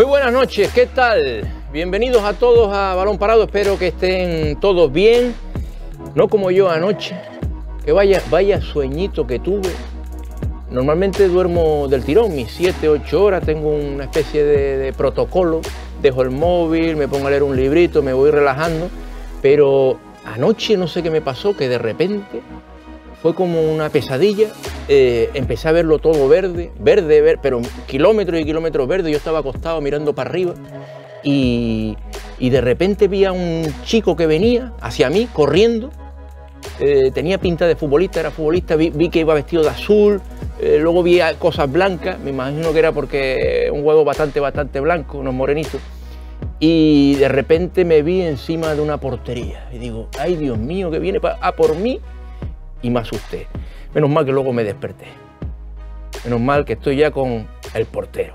Muy buenas noches, ¿qué tal? Bienvenidos a todos a Balón Parado, espero que estén todos bien, no como yo anoche, que vaya, vaya sueñito que tuve. Normalmente duermo del tirón, mis 7, 8 horas, tengo una especie de, de protocolo, dejo el móvil, me pongo a leer un librito, me voy relajando, pero anoche no sé qué me pasó, que de repente fue como una pesadilla. Eh, empecé a verlo todo verde, verde, pero kilómetros y kilómetros verde. Yo estaba acostado mirando para arriba y, de repente vi a un chico que venía hacia mí corriendo. Eh, tenía pinta de futbolista, era futbolista, vi, que iba vestido de azul, eh, luego vi cosas blancas, me imagino que era porque un huevo bastante, bastante blanco, unos morenitos. Y de repente me vi encima de una portería y digo, ay Dios mío, que viene a ah, por mí y me asusté. Menos mal que luego me desperté. Menos mal que estoy ya con el portero.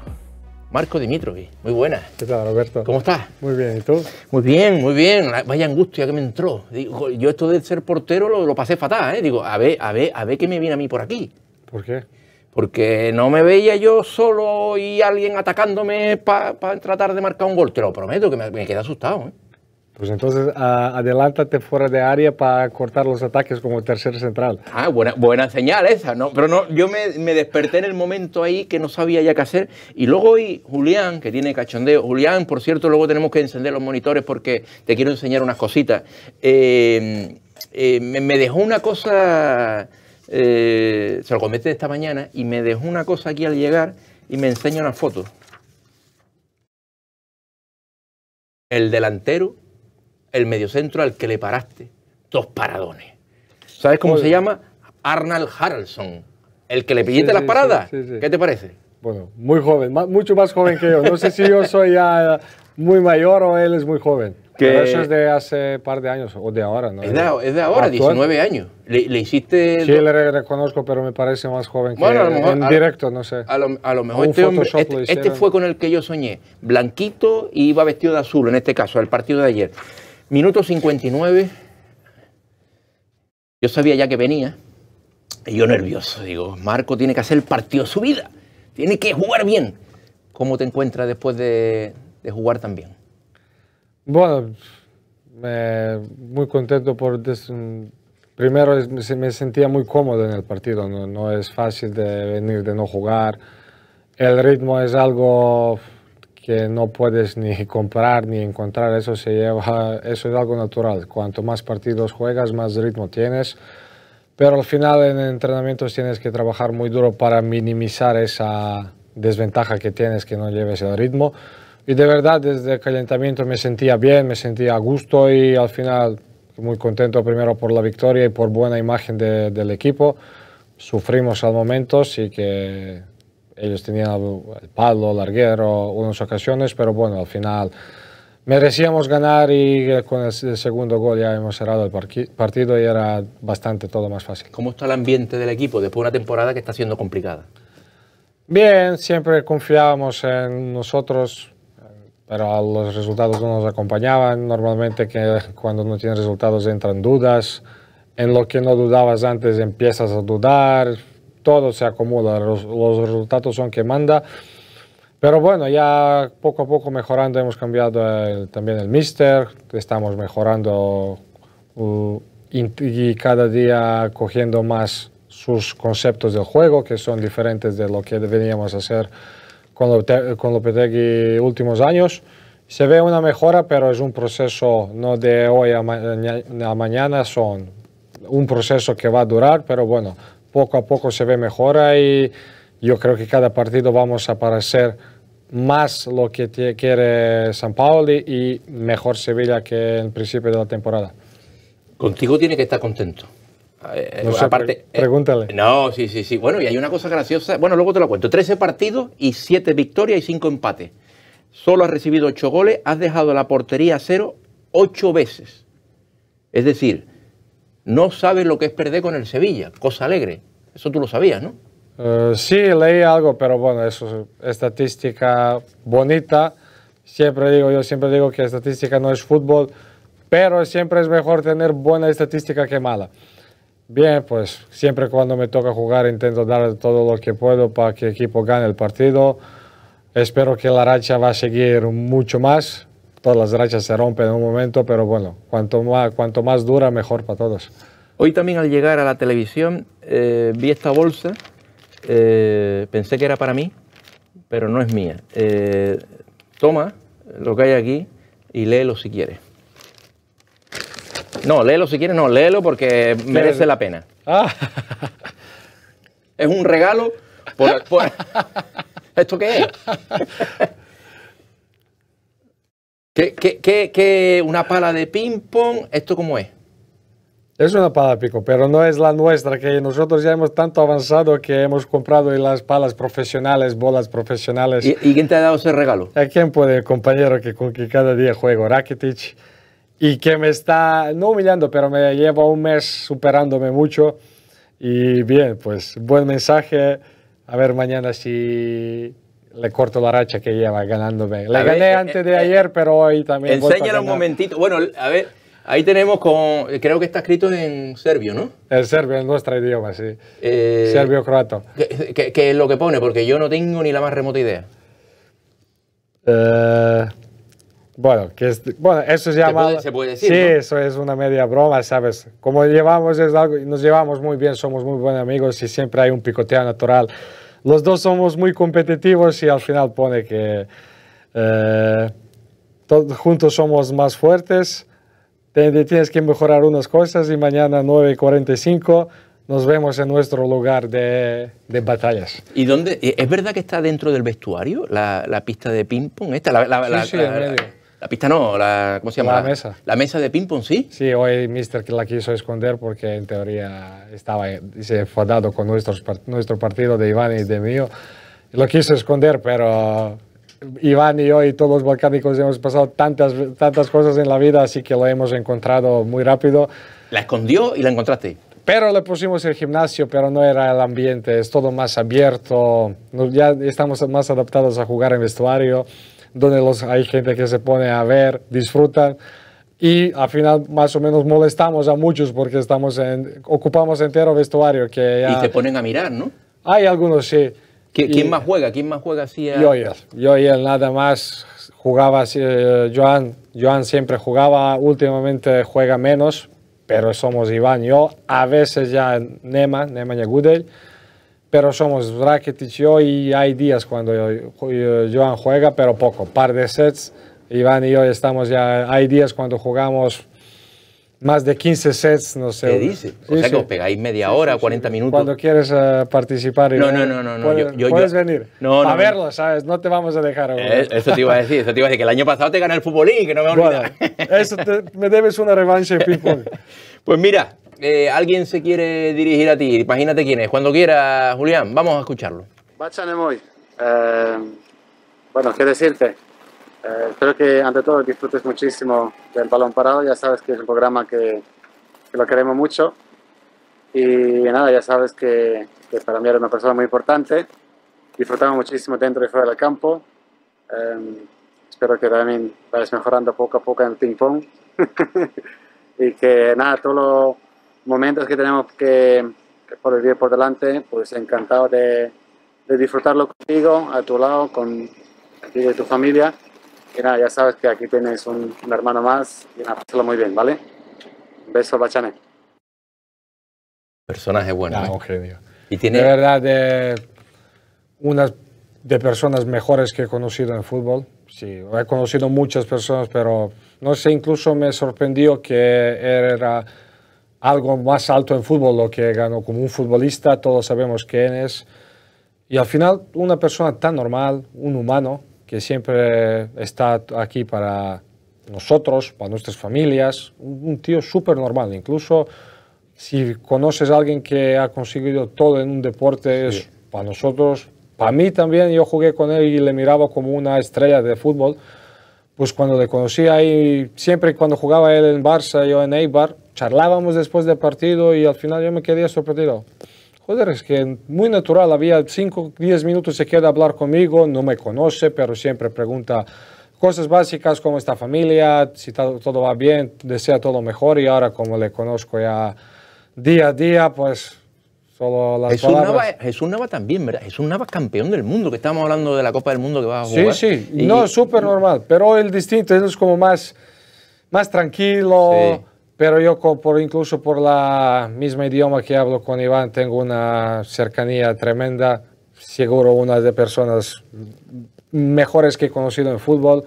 Marco Dimitrovic, muy buenas. ¿Qué tal, Alberto? ¿Cómo estás? Muy bien, ¿y tú? Muy bien, muy bien. Vaya angustia que me entró. yo esto de ser portero lo, pasé fatal, ¿eh? Digo, a ver, a ver, a ver qué me viene a mí por aquí. ¿Por qué? Porque no me veía yo solo y alguien atacándome para tratar de marcar un gol. Te lo prometo, que me, queda asustado, ¿eh? Pues entonces adelántate fuera de área para cortar los ataques como tercer central. Ah, buena, buena señal esa, ¿no? Pero no, yo me, desperté en el momento ahí que no sabía ya qué hacer. Y luego hoy Julián, que tiene cachondeo. Julián, por cierto, luego tenemos que encender los monitores porque te quiero enseñar unas cositas. Eh, eh, me, dejó una cosa, eh, se lo comete esta mañana, y me dejó una cosa aquí al llegar y me enseña una foto. El delantero el mediocentro al que le paraste dos paradones. ¿Sabes cómo se llama? Arnold Harrelson, el que le pillaste las paradas. ¿Qué te parece? Bueno, muy joven, mucho más joven que yo. No sé si yo soy ya muy mayor o él es muy joven. Pero eso es de hace par de años o de ahora, ¿no? Es de, ahora, 19 años. Le, hiciste. Sí, le reconozco, pero me parece más joven bueno, a lo mejor, en directo, no sé. A lo, mejor este, este, este fue con el que yo soñé. Blanquito y iba vestido de azul, en este caso, al partido de ayer. Minuto 59, yo sabía ya que venía, y yo nervioso, digo, Marco tiene que hacer el partido de su vida, tiene que jugar bien. ¿Cómo te encuentras después de, jugar jugar bien? Bueno, muy contento por... Primero me sentía muy cómodo en el partido, no, no es fácil de venir de no jugar. El ritmo es algo que no puedes ni comprar ni encontrar, eso se lleva, eso es algo natural. Cuanto más partidos juegas, más ritmo tienes. Pero al final en entrenamientos tienes que trabajar muy duro para minimizar esa desventaja que tienes, que no lleves el ritmo. Y de verdad, desde el calentamiento me sentía bien, me sentía a gusto y al final muy contento primero por la victoria y por buena imagen del equipo. Sufrimos al momento, sí que ellos tenían el palo larguero unas ocasiones, pero bueno, al final merecíamos ganar y con el segundo gol ya hemos cerrado el partido y era bastante todo más fácil. ¿Cómo está el ambiente del equipo después de una temporada que está siendo complicada? Bien, siempre confiábamos en nosotros, pero los resultados no nos acompañaban. Normalmente que cuando no tienes resultados entran dudas. En lo que no dudabas antes empiezas a dudar, todo se acumula, los, resultados son que manda. Pero bueno, ya poco a poco mejorando, hemos cambiado también el mister, estamos mejorando uh, y cada día cogiendo más sus conceptos del juego, que son diferentes de lo que veníamos a hacer con, Lopete con Lopetegui últimos años. Se ve una mejora, pero es un proceso no de hoy a mañana, son un proceso que va a durar, pero bueno, poco a poco se ve mejora y yo creo que cada partido vamos a parecer más lo que quiere San Paoli y mejor Sevilla que en principio de la temporada. Contigo tiene que estar contento. Eh, eh, no pregúntale. Eh, no, sí, sí, sí. Bueno, y hay una cosa graciosa. Bueno, luego te lo cuento. 13 partidos y siete victorias y cinco empates. Solo has recibido ocho goles, has dejado la portería a cero 8 veces. Es decir, no sabe lo que es perder con el Sevilla, cosa alegre. Eso tú lo sabías, ¿no? Eh, sí, leí algo, pero bueno, eso es estadística bonita. Siempre digo, yo siempre digo que estadística no es fútbol, pero siempre es mejor tener buena estadística que mala. Bien, pues siempre cuando me toca jugar intento dar todo lo que puedo para que el equipo gane el partido. Espero que la racha va a seguir mucho más, todas las rachas se rompen en un momento, pero bueno, cuanto más, cuanto más dura, mejor para todos. Hoy también al llegar a la televisión eh, vi esta bolsa, eh, pensé que era para mí, pero no es mía. Eh, toma lo que hay aquí y léelo si quieres. No, léelo si quieres, no, léelo porque merece la pena. Ah. Es un regalo ¿Esto qué es? ¿Qué, qué, qué, una pala de ping-pong? ¿Esto cómo es? Es una pala de pico, pero no es la nuestra, que nosotros ya hemos tanto avanzado que hemos comprado las palas profesionales, bolas profesionales. ¿Y, quién te ha dado ese regalo? ¿A quién puede, compañero, que con que cada día juego? Rakitic. Y que me está, no humillando, pero me lleva un mes superándome mucho. Y bien, pues buen mensaje. A ver mañana si le corto la racha que lleva ganándome. Le gané eh, antes de eh, ayer, pero hoy también. Enséñalo un momentito. Bueno, a ver, ahí tenemos con. Eh, creo que está escrito en serbio, ¿no? En serbio, en nuestro idioma, sí. Serbio-croato. ¿Qué, qué, es lo que pone? Porque yo no tengo ni la más remota idea. Bueno, bueno, eso es llamado... se puede decir, sí, eso es una media broma, ¿sabes? Como llevamos, es algo, nos llevamos muy bien, somos muy buenos amigos y siempre hay un picoteo natural los dos somos muy competitivos y al final pone que eh, todos juntos somos más fuertes. Tienes que mejorar unas cosas y mañana 9.45 nos vemos en nuestro lugar de, batallas. ¿Y dónde? ¿Es verdad que está dentro del vestuario la, pista de ping-pong? Esta, la, sí, sí, en medio. La pista no, la, ¿cómo se llama? La mesa. La mesa de ping-pong, ¿sí? Sí, hoy Mister la quiso esconder porque en teoría estaba enfadado con nuestros, nuestro partido de Iván y de mío. Lo quiso esconder, pero Iván y yo y todos los volcánicos hemos pasado tantas, tantas cosas en la vida, así que lo hemos encontrado muy rápido. ¿La escondió y la encontraste? Pero le pusimos el gimnasio, pero no era el ambiente, es todo más abierto, ya estamos más adaptados a jugar en vestuario donde los, hay gente que se pone a ver, disfrutan y al final más o menos molestamos a muchos porque estamos ocupamos entero vestuario. Que Y te ponen a mirar, ¿no? Hay algunos, sí. ¿Quién más juega? ¿Quién más juega así? Yo y él. Yo y él nada más jugaba eh, Joan, Joan siempre jugaba, últimamente juega menos, pero somos Iván y yo. A veces ya Nema, Nema Yagudel pero somos Rakitic yo y hay días cuando eh, eh, Joan juega, pero poco, par de sets. Iván y yo estamos ya, hay días cuando jugamos más de 15 sets, no sé. ¿Qué dice? o sea que os pegáis media hora, 40 minutos. Cuando quieres eh, participar. No, no, no, no. no. Puedes, yo, puedes venir. a verlo, ¿sabes? No te vamos a dejar. Eh, eso te iba a decir, eso te iba a decir, que el año pasado te gané el futbolín, que no me voy a olvidar. eso te, me debes una revancha en ping pues mira, eh, alguien se quiere dirigir a ti. Imagínate quién es. Cuando quiera, Julián, vamos a escucharlo. Bachanemoy. Eh, bueno, qué decirte. espero eh, que ante todo disfrutes muchísimo del balón parado. Ya sabes que es un programa que, lo queremos mucho. Y nada, ya sabes que, para mí eres una persona muy importante. Disfrutamos muchísimo dentro y fuera del campo. Em, espero que también vayas mejorando poco a poco en el ping-pong. y que nada, todo lo momentos que tenemos que, que por vivir por delante, pues encantado de, disfrutarlo contigo, a tu lado, con ti y tu familia. Y nada, ya sabes que aquí tienes un, hermano más y nada, pásalo muy bien, ¿vale? Un beso, Bachanet. Personaje bueno. No, ¿eh? Y tiene... De verdad, de unas de personas mejores que he conocido en fútbol. Sí, he conocido muchas personas, pero no sé, incluso me sorprendió que era algo más alto en fútbol, lo que ganó como un futbolista, todos sabemos quién es. Y al final, una persona tan normal, un humano, que siempre está aquí para nosotros, para nuestras familias, un tío súper normal. Incluso si conoces a alguien que ha conseguido todo en un deporte, es para nosotros, para mí también, yo jugué con él y le miraba como una estrella de fútbol. Pues cuando le conocí ahí, siempre cuando jugaba él en Barça, yo en Eibar, charlábamos después del partido y al final yo me quedé sorprendido. Joder, es que muy natural, había 5, 10 minutos, se queda a hablar conmigo, no me conoce, pero siempre pregunta cosas básicas como esta familia, si todo va bien, desea todo mejor y ahora como le conozco ya día a día, pues solo las Jesús palabras. Jesús Nava también, ¿verdad? Jesús Nava campeón del mundo, que estamos hablando de la Copa del Mundo que va a jugar. Sí, sí, no, súper normal, pero el distinto, él es como más, más tranquilo. Sí pero yo por, incluso por la misma idioma que hablo con Iván tengo una cercanía tremenda, seguro una de personas mejores que he conocido en fútbol.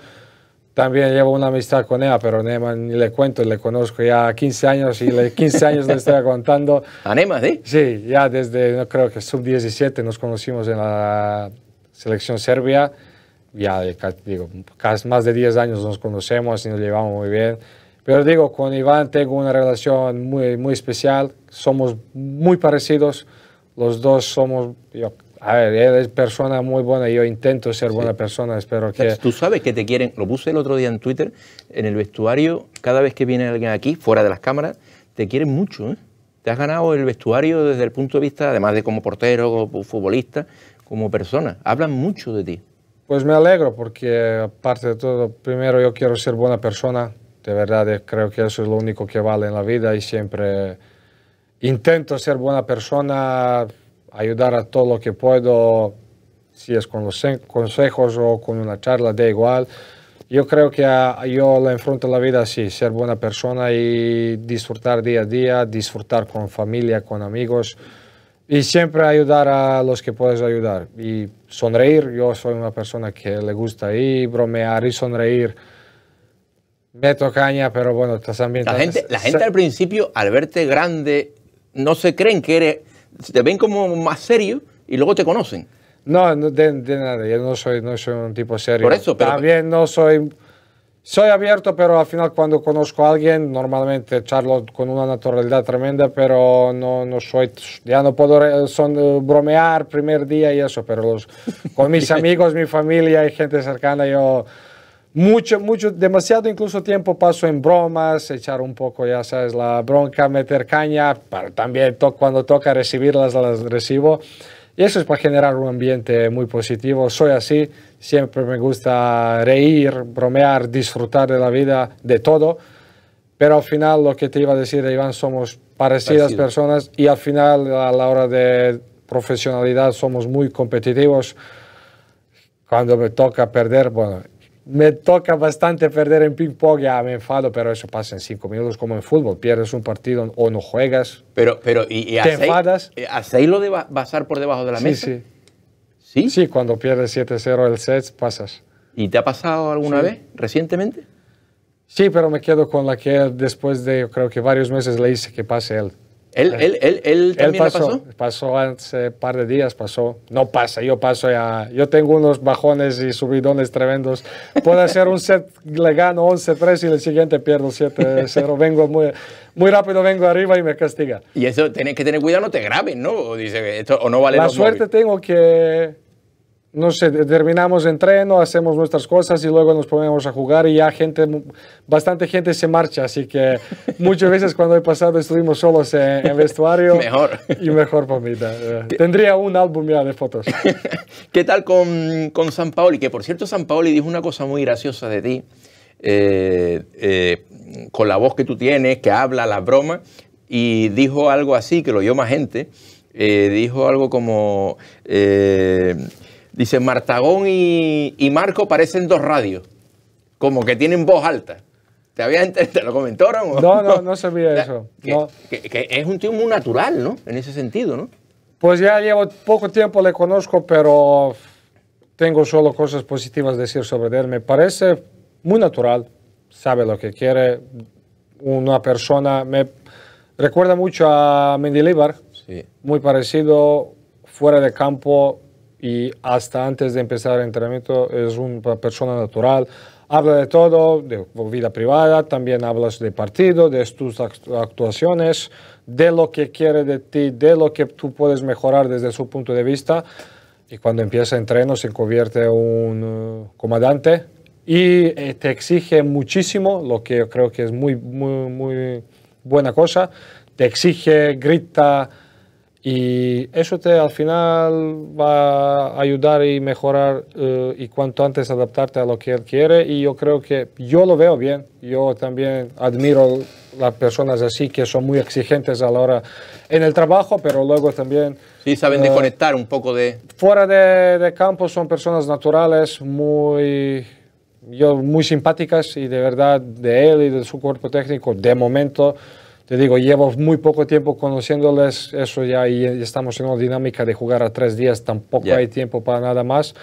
También llevo una amistad con Ema, pero Nema ni le cuento, le conozco ya 15 años y le 15 años le estoy contando. ¿A Nema, sí? Sí, ya desde, no creo que sub-17 nos conocimos en la selección serbia. Ya, digo, más de 10 años nos conocemos y nos llevamos muy bien. Pero digo, con Iván tengo una relación muy, muy especial, somos muy parecidos, los dos somos, yo, a ver, él es persona muy buena, yo intento ser buena persona, espero que... Tú sabes que te quieren, lo puse el otro día en Twitter, en el vestuario, cada vez que viene alguien aquí, fuera de las cámaras, te quieren mucho, ¿eh? Te has ganado el vestuario desde el punto de vista, además de como portero, como futbolista, como persona. Hablan mucho de ti. Pues me alegro porque, aparte de todo, primero yo quiero ser buena persona, de verdad, creo que eso es lo único que vale en la vida y siempre intento ser buena persona, ayudar a todo lo que puedo, si es con los consejos o con una charla, da igual. Yo creo que yo la enfrento la vida así, ser buena persona y disfrutar día a día, disfrutar con familia, con amigos y siempre ayudar a los que puedes ayudar y sonreír. Yo soy una persona que le gusta y bromear y sonreír me tocaña, pero bueno, estás ambientado. La gente, la gente al principio, al verte grande, no se creen que eres. Te ven como más serio y luego te conocen. No, no de, nada, yo no soy, no soy un tipo serio. Por eso, pero. También no soy. Soy abierto, pero al final cuando conozco a alguien, normalmente charlo con una naturalidad tremenda, pero no, no soy, ya no puedo son, eh, bromear primer día y eso, pero los, con mis amigos, mi familia y gente cercana, yo mucho, mucho, demasiado incluso tiempo paso en bromas, echar un poco, ya sabes, la bronca, meter caña, pero también cuando toca recibirlas, las recibo. Y eso es para generar un ambiente muy positivo. Soy así, siempre me gusta reír, bromear, disfrutar de la vida, de todo. Pero al final lo que te iba a decir, Iván, somos parecidas personas y al final a la hora de profesionalidad somos muy competitivos. Cuando me toca perder, bueno, me toca bastante perder en ping-pong, ya me enfado, pero eso pasa en cinco minutos como en fútbol. Pierdes un partido o no juegas. Pero, pero ¿y, y te enfadas? ¿Hacéis eh, lo de pasar por debajo de la mesa? Sí, sí. Sí, cuando pierdes 7-0 el set, pasas. ¿Y te ha pasado alguna vez recientemente? Sí, pero me quedo con la que después de, creo que varios meses le hice que pase él. Eh, ¿Él, él, él, también pasó, pasó? Pasó hace par de días, pasó. No pasa, yo paso ya. Yo tengo unos bajones y subidones tremendos. Puedo hacer un set, le gano 11-3 y el siguiente pierdo 7-0. Vengo muy, muy rápido, vengo arriba y me castiga. Y eso, tienes que tener cuidado, no te graben, ¿no? dice, esto, o no vale La suerte tengo que no sé, terminamos entreno, hacemos nuestras cosas y luego nos ponemos a jugar y ya gente, bastante gente se marcha, así que muchas veces cuando he pasado estuvimos solos en, el vestuario. mejor. Y mejor para mí. Eh. Tendría un álbum ya de fotos. ¿Qué tal con, con San Paoli? Que por cierto San Paoli dijo una cosa muy graciosa de ti, eh, eh, con la voz que tú tienes, que habla, la broma, y dijo algo así, que lo oyó más gente, dijo algo como... Dice, Martagón y, Marco parecen dos radios, como que tienen voz alta. ¿Te, lo comentaron? No, no, no sabía eso. Que, es un tío muy natural, ¿no? En ese sentido, ¿no? Pues ya llevo poco tiempo, le conozco, pero tengo solo cosas positivas decir sobre él. Me parece muy natural, sabe lo que quiere, una persona, me recuerda mucho a Mindy sí. muy parecido, fuera de campo, y hasta antes de empezar el entrenamiento es una persona natural. Habla de todo, de vida privada, también hablas de partido, de tus actuaciones, de lo que quiere de ti, de lo que tú puedes mejorar desde su punto de vista. Y cuando empieza el entreno se convierte en un uh, comandante y eh, te exige muchísimo, lo que yo creo que es muy, muy, muy buena cosa. Te exige, grita, y eso te al final va a ayudar y mejorar eh, y cuanto antes adaptarte a lo que él quiere. Y yo creo que yo lo veo bien. Yo también admiro las personas así que son muy exigentes a la hora en el trabajo, pero luego también... Sí, saben eh, desconectar un poco de... Fuera de, de campo son personas naturales, muy yo muy simpáticas y de verdad de él y de su cuerpo técnico de momento te digo, llevo muy poco tiempo conociéndoles, eso ya y estamos en una dinámica de jugar a tres días, tampoco hay tiempo para nada más,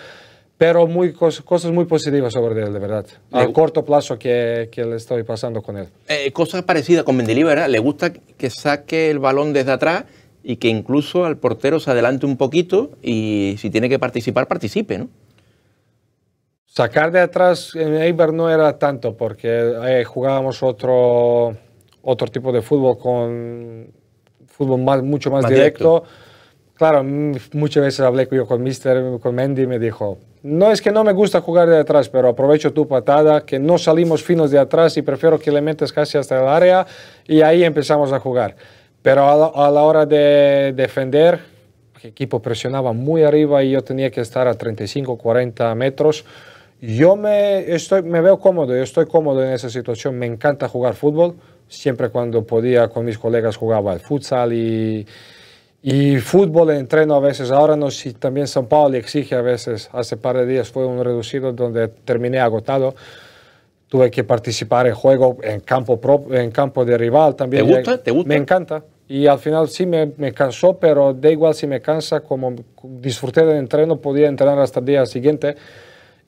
pero muy, cosas muy positivas sobre él, de verdad, a corto plazo que, le estoy pasando con él. Eh, cosas parecidas con Mendelí, ¿verdad? Le gusta que saque el balón desde atrás y que incluso al portero se adelante un poquito y si tiene que participar, participe, ¿no? Sacar de atrás en Eibar no era tanto porque eh, jugábamos otro otro tipo de fútbol con fútbol más, mucho más, directo. Claro, muchas veces hablé yo con Mister, con Mendy, y me dijo, no es que no me gusta jugar de atrás, pero aprovecho tu patada, que no salimos finos de atrás y prefiero que le metas casi hasta el área y ahí empezamos a jugar. Pero a la, hora de defender, el equipo presionaba muy arriba y yo tenía que estar a 35, 40 metros. Yo me, estoy, me veo cómodo, yo estoy cómodo en esa situación, me encanta jugar fútbol siempre cuando podía con mis colegas jugaba al futsal y, y fútbol entreno a veces. Ahora no, si también San Paulo exige a veces. Hace par de días fue un reducido donde terminé agotado. Tuve que participar en juego en campo, en campo de rival también. ¿Te gusta? Me encanta. Y al final sí me, me cansó, pero da igual si me cansa, como disfruté del entreno, podía entrenar hasta el día siguiente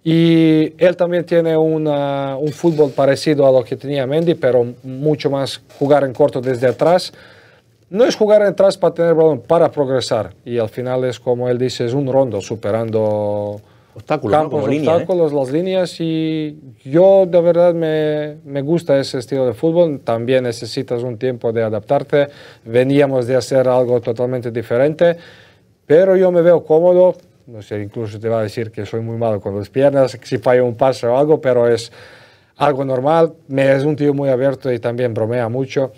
y él también tiene un fútbol parecido a lo que tenía Mendy, pero mucho más jugar en corto desde atrás. No es jugar en atrás para tener balón, para progresar. Y al final es como él dice, es un rondo superando obstáculos, campos, ¿eh? obstáculos, las líneas. Y yo de verdad me, me, gusta ese estilo de fútbol. También necesitas un tiempo de adaptarte. Veníamos de hacer algo totalmente diferente. Pero yo me veo cómodo, no sé, incluso te va a decir que soy muy malo con las piernas, que si fallo un paso o algo, pero es algo normal. Me es un tío muy abierto y también bromea mucho.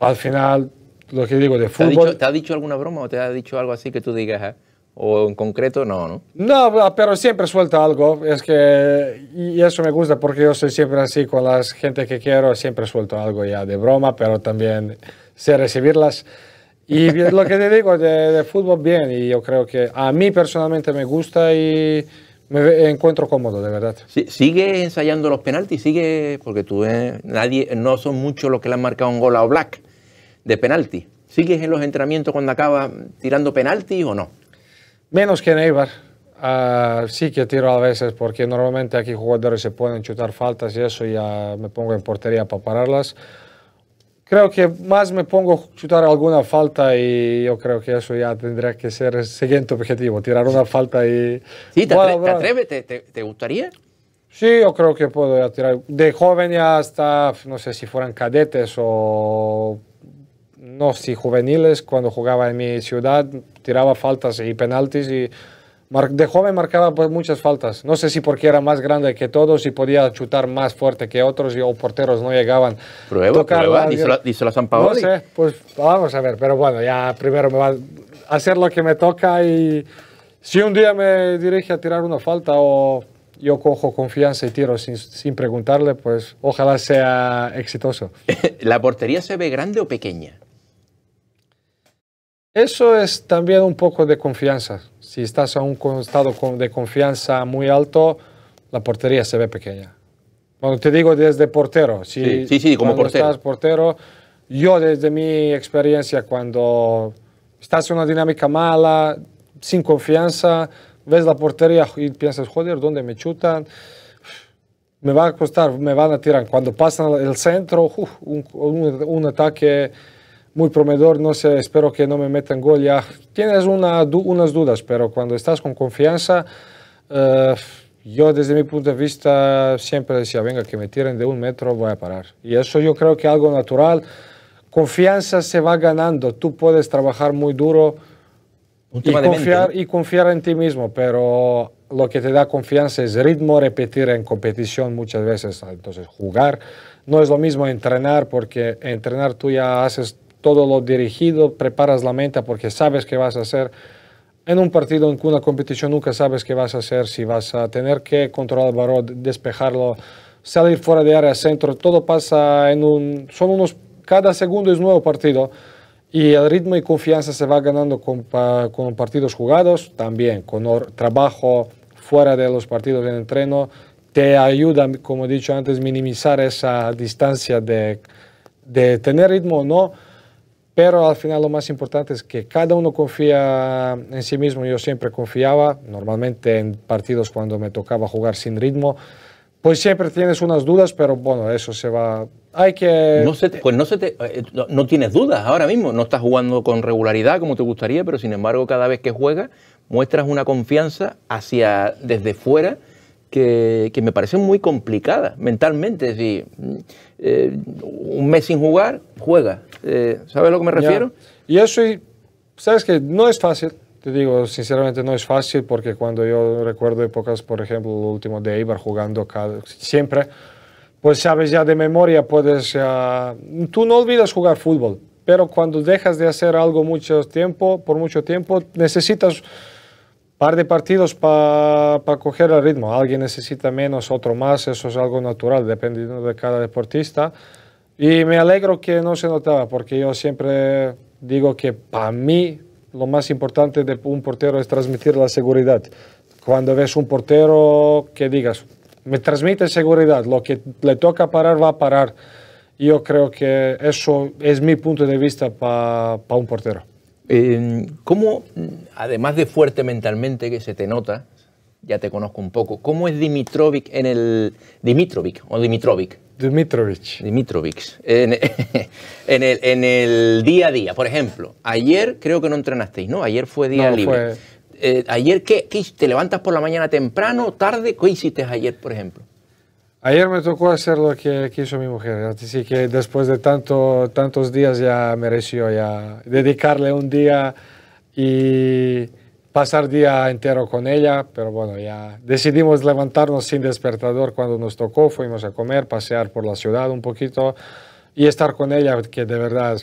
Al final, lo que digo de fútbol. ¿Te ha dicho, alguna broma o te ha dicho algo así que tú digas? Ah, ¿O en concreto no, no? No, ah, pero siempre suelta algo. Es que. Y eso me gusta porque yo soy siempre así con las gente que quiero, siempre suelto algo ya de broma, pero también sé recibirlas. Y lo que te digo de, fútbol, bien, y yo creo que a mí personalmente me gusta y me encuentro cómodo, de verdad. Sí, sigue ensayando los penaltis, sigue, porque tú, nadie, no son muchos los que le han marcado un gol a Black de penalti. ¿Sigues en los entrenamientos cuando acaba tirando penaltis o no? Menos que en ah, sí que tiro a veces porque normalmente aquí jugadores se pueden chutar faltas y eso ya me pongo en portería para pararlas creo que más me pongo a chutar alguna falta y yo creo que eso ya tendría que ser el siguiente objetivo, tirar una falta y... Sí, te, atreves, ¿Te, gustaría? Sí, yo creo que puedo tirar. De joven ya hasta, no sé si fueran cadetes o no, si juveniles, cuando jugaba en mi ciudad, tiraba faltas y penaltis y de joven marcaba pues, muchas faltas. No sé si porque era más grande que todos y podía chutar más fuerte que otros y o porteros no llegaban. Prueba, prueba. Dice, la, San No sé, pues vamos a ver. Pero bueno, ya primero me va a hacer lo que me toca y si un día me dirige a tirar una falta o yo cojo confianza y tiro sin preguntarle, pues ojalá sea exitoso. ¿La portería se ve grande o pequeña? Eso es también un poco de confianza si estás a un estado de confianza muy alto, la portería se ve pequeña. Cuando te digo desde portero, sí, sí, como portero. yo desde mi experiencia, cuando estás en una dinámica mala, sin confianza, ves la portería y piensas, joder, ¿dónde me chutan? Me va a costar, me van a tirar. Cuando pasan el centro, un ataque muy prometedor, no sé, espero que no me metan gol. Ya tienes unas dudas, pero cuando estás con confianza, eh, yo desde mi punto de vista siempre decía, venga, que me tiren de un metro, voy a parar. Y eso yo creo que es algo natural. Confianza se va ganando, tú puedes trabajar muy duro y confiar, y confiar en ti mismo, pero lo que te da confianza es ritmo, repetir en competición muchas veces. Entonces, jugar no es lo mismo entrenar, porque entrenar tú ya haces todo lo dirigido, preparas la mente porque sabes qué vas a hacer. En un partido, en una competición, nunca sabes qué vas a hacer, si vas a tener que controlar el balón, despejarlo, salir fuera de área, centro, todo pasa en un... Son unos... Cada segundo es nuevo partido y el ritmo y confianza se va ganando con, con partidos jugados, también con trabajo fuera de los partidos en entreno, te ayuda, como he dicho antes, minimizar esa distancia de, de tener ritmo o no pero al final lo más importante es que cada uno confía en sí mismo. Yo siempre confiaba, normalmente en partidos cuando me tocaba jugar sin ritmo, pues siempre tienes unas dudas, pero bueno, eso se va. Hay que. No pues eh, eh, no, no, tienes dudas ahora mismo. No estás jugando con regularidad como te gustaría, pero sin embargo, cada vez que juegas, muestras una confianza hacia desde fuera que, me parece muy complicada mentalmente. Es decir, mm, eh, un mes sin jugar, juega. Eh, ¿Sabes a lo que me refiero? Y eso, sabes que no es fácil. Te digo, sinceramente no es fácil porque cuando yo recuerdo épocas, por ejemplo, el último de iba jugando cada, siempre, pues sabes ya de memoria, puedes... Ah, tú no olvidas jugar fútbol, pero cuando dejas de hacer algo mucho tiempo, por mucho tiempo, necesitas Par de partidos para coger el ritmo. Alguien necesita menos, otro más. Eso es algo natural, dependiendo de cada deportista. Y me alegro que no se notaba, porque yo siempre digo que para mí lo más importante de un portero es transmitir la seguridad. Cuando ves un portero que digas, me transmite seguridad, lo que le toca parar va a parar. Yo creo que eso es mi punto de vista para un portero. Eh, ¿Cómo, además de fuerte mentalmente, que se te nota, ya te conozco un poco, ¿cómo es Dimitrovic en el. Dimitrovic o Dimitrovic? Dimitrovic. Dimitrovic. En, el, en el día a día, por ejemplo, ayer creo que no entrenasteis, ¿no? Ayer fue día libre. Eh, ¿Ayer qué, qué? ¿Te levantas por la mañana temprano, tarde? ¿Qué hiciste ayer, por ejemplo? Ayer me tocó hacer lo que quiso mi mujer, así que después de tanto, tantos días ya mereció ya dedicarle un día y pasar día entero con ella, pero bueno, ya decidimos levantarnos sin despertador cuando nos tocó, fuimos a comer, pasear por la ciudad un poquito y estar con ella, que de verdad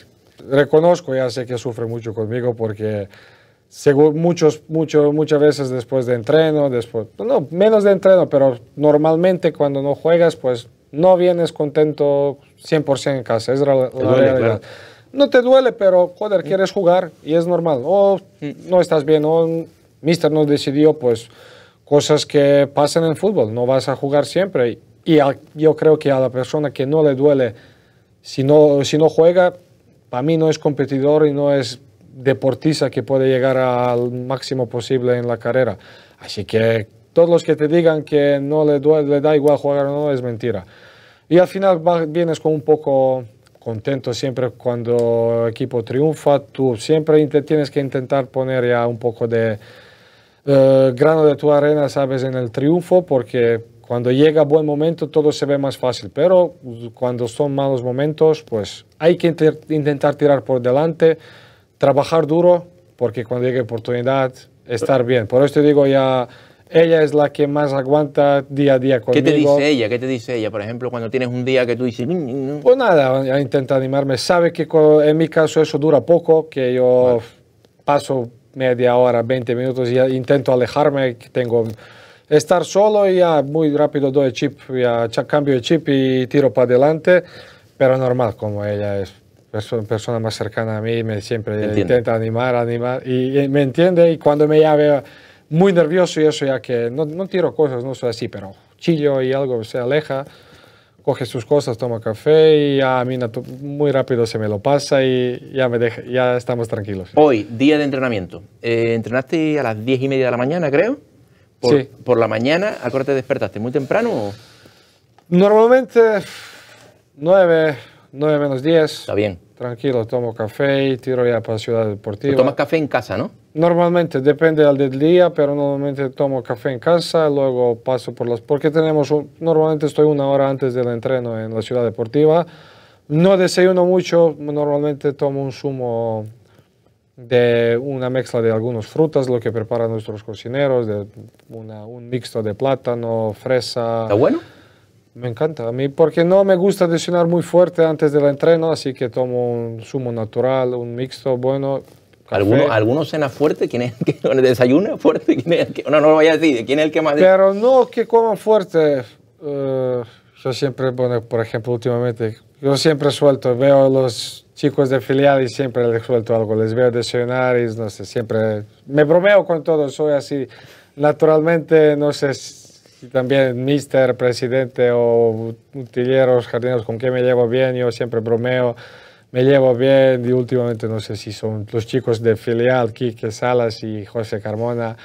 reconozco, ya sé que sufre mucho conmigo porque según muchos, muchas veces después de entreno, después, no, menos de entreno, pero normalmente cuando no juegas, pues no vienes contento 100% en casa, es la, realidad. No te duele, pero joder, quieres jugar y es normal. O no estás bien, o Mister no decidió, pues cosas que pasan en fútbol, no vas a jugar siempre. Y yo creo que a la persona que no le duele, si no, si no juega, para mí no es competidor y no es deportista que puede llegar al máximo posible en la carrera. Así que todos los que te digan que no le, da igual jugar o no es mentira. Y al final vienes con un poco contento siempre cuando el equipo triunfa, tú siempre tienes que intentar poner ya un poco de eh, grano de tu arena, sabes, en el triunfo, porque cuando llega buen momento todo se ve más fácil, pero cuando son malos momentos, pues hay que intentar tirar por delante, trabajar duro, porque cuando llegue oportunidad, estar bien. Por eso te digo ya, ella es la que más aguanta día a día conmigo. ¿Qué te dice ella? ¿Qué te dice ella? Por ejemplo, cuando tienes un día que tú dices... Mm, mm, mm". Pues nada, intenta animarme. Sabe que en mi caso eso dura poco, que yo paso media hora, 20 minutos y intento alejarme, que tengo... Estar solo y ya muy rápido doy chip, ya cambio de chip y tiro para adelante, pero normal como ella es persona, persona más cercana a mí me siempre intenta animar, animar y, me entiende y cuando me llave, muy nervioso y eso ya que no, tiro cosas, no soy así, pero chillo y algo se aleja, coge sus cosas, toma café y ya a mí muy rápido se me lo pasa y ya, me deja, ya estamos tranquilos. Hoy, día de entrenamiento. Eh, entrenaste a las diez y media de la mañana, creo. Por, sí. por la mañana, ¿a qué te despertaste? ¿Muy temprano? Normalmente 9, 9 menos 10. Está bien tranquilo, tomo café y tiro ya para Ciudad Deportiva. ¿Tomas café en casa, no? Normalmente, depende del día, pero normalmente tomo café en casa, luego paso por las... Porque tenemos, normalmente estoy una hora antes del entreno en la Ciudad Deportiva. No desayuno mucho, normalmente tomo un zumo de una mezcla de algunas frutas, lo que preparan nuestros cocineros, de un mixto de plátano, fresa. ¿Está bueno? Me encanta, a mí porque no me gusta adicionar muy fuerte antes del entreno, así que tomo un zumo natural, un mixto bueno. ¿Alguno, cena fuerte? ¿Quién es el que desayuna fuerte? ¿Quién es el que, no, no lo voy a decir. ¿Quién es el que más...? Pero no que coman fuerte. Eh, yo siempre, bueno, por ejemplo, últimamente, yo siempre suelto, veo a los chicos de filial y siempre les suelto algo. Les veo desayunar y no sé, siempre... Me bromeo con todo, soy así. Naturalmente, no sé también mister, presidente o utileros, jardineros con quien me llevo bien, yo siempre bromeo, me llevo bien y últimamente no sé si son los chicos de filial, Quique Salas y José Carmona,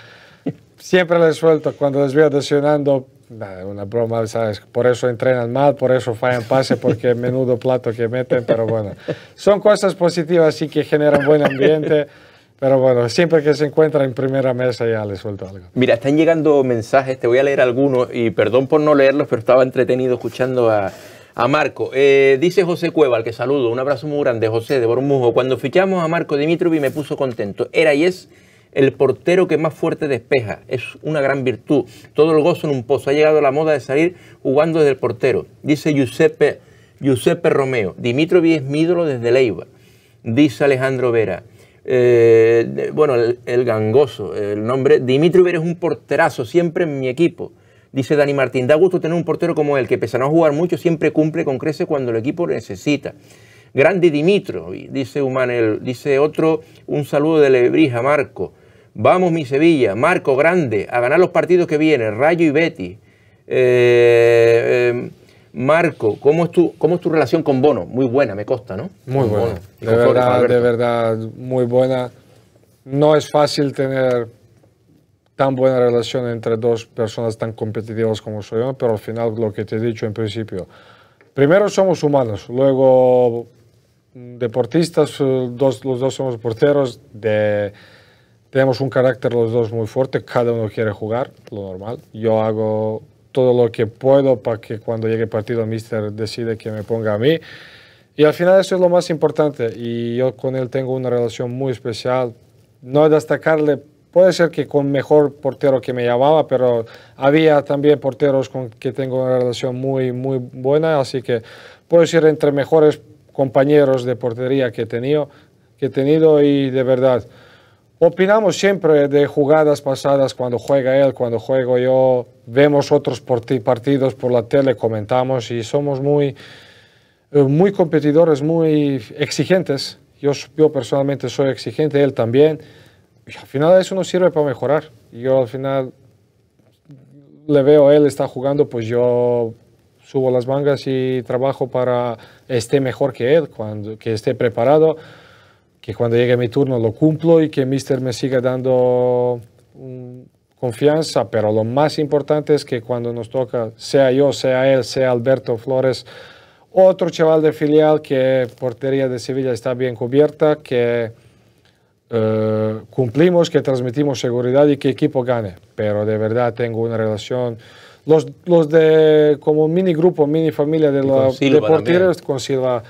siempre les suelto cuando les veo adicionando. una broma, ¿sabes? Por eso entrenan mal, por eso fallan pase, porque menudo plato que meten, pero bueno, son cosas positivas y que generan buen ambiente. Pero bueno, siempre que se encuentra en primera mesa ya le suelto algo. Mira, están llegando mensajes, te voy a leer algunos y perdón por no leerlos, pero estaba entretenido escuchando a, Marco. Eh, dice José Cueva, al que saludo, un abrazo muy grande, José de Bormujo. Cuando fichamos a Marco Dimitrovi me puso contento. Era y es el portero que más fuerte despeja. Es una gran virtud. Todo el gozo en un pozo. Ha llegado la moda de salir jugando desde el portero. Dice Giuseppe, Giuseppe Romeo. Dimitrovi es mi desde Leiva. Dice Alejandro Vera. Eh, bueno, el, gangoso, el nombre, Dimitri Uber es un porterazo, siempre en mi equipo. Dice Dani Martín, da gusto tener un portero como él, que pese a no jugar mucho, siempre cumple con creces cuando el equipo necesita. Grande Dimitro, dice Humanel, dice otro, un saludo de Lebrija, Marco. Vamos mi Sevilla, Marco Grande, a ganar los partidos que vienen, Rayo y Betty. Eh, Marco, ¿cómo es, tu, ¿cómo es tu relación con Bono? Muy buena, me consta, ¿no? Muy buena. De verdad, de verdad, muy buena. No es fácil tener tan buena relación entre dos personas tan competitivas como soy yo, pero al final lo que te he dicho en principio, primero somos humanos, luego deportistas, eh, los dos somos porteros, tenemos un carácter los dos muy fuerte, cada uno quiere jugar, lo normal. Yo hago todo lo que puedo para que cuando llegue el partido Mister decide que me ponga a mí. Y al final eso es lo más importante y yo con él tengo una relación muy especial. No destacarle, puede ser que con mejor portero que me llamaba, pero había también porteros con que tengo una relación muy, muy buena, así que puedo ser entre mejores compañeros de portería que he tenido, que he tenido y de verdad. Opinamos siempre de jugadas pasadas cuando juega él, cuando juego yo. Vemos otros partidos por la tele, comentamos y somos muy, eh, muy competidores, muy exigentes. Yo, yo personalmente soy exigente, él también. Y al final eso nos sirve para mejorar. Yo al final le veo, él está jugando, pues yo subo las mangas y trabajo para esté mejor que él, cuando, que esté preparado que cuando llegue mi turno lo cumplo y que Mister me siga dando mm, confianza, pero lo más importante es que cuando nos toca, sea yo, sea él, sea Alberto Flores, otro chaval de filial que portería de Sevilla está bien cubierta, que eh, cumplimos, que transmitimos seguridad y que equipo gane. Pero de verdad tengo una relación. Los, de como mini grupo, mini familia de los deportivos, con Silva,